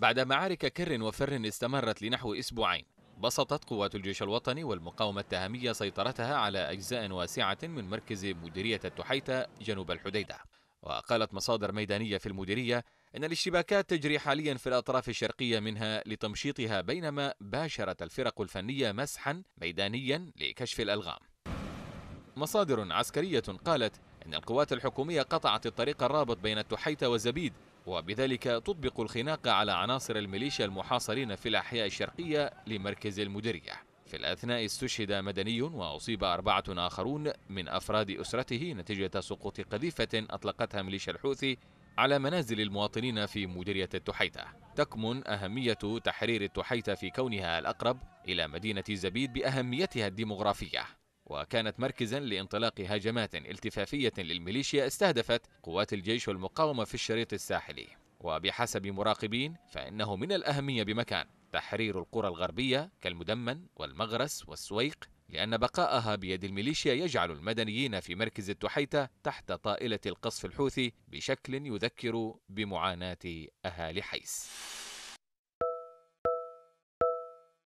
بعد معارك كر وفر استمرت لنحو أسبوعين بسطت قوات الجيش الوطني والمقاومة التهاميه سيطرتها على أجزاء واسعة من مركز مديرية التحيتة جنوب الحديدة وقالت مصادر ميدانية في المديرية إن الاشتباكات تجري حاليا في الأطراف الشرقية منها لتمشيطها بينما باشرت الفرق الفنية مسحا ميدانيا لكشف الألغام مصادر عسكرية قالت إن القوات الحكومية قطعت الطريق الرابط بين التحيتة وزبيد وبذلك تطبق الخناق على عناصر الميليشيا المحاصرين في الأحياء الشرقية لمركز المديرية في الأثناء استشهد مدني وأصيب أربعة آخرون من أفراد أسرته نتيجة سقوط قذيفة أطلقتها ميليشيا الحوثي على منازل المواطنين في مديرية التحيتة تكمن أهمية تحرير التحيتة في كونها الأقرب إلى مدينة زبيد بأهميتها الديمغرافية وكانت مركزا لانطلاق هجمات التفافية للميليشيا استهدفت قوات الجيش والمقاومة في الشريط الساحلي وبحسب مراقبين فإنه من الأهمية بمكان تحرير القرى الغربية كالمدمن والمغرس والسويق لأن بقاءها بيد الميليشيا يجعل المدنيين في مركز التحيتة تحت طائلة القصف الحوثي بشكل يذكر بمعاناة أهالي حيس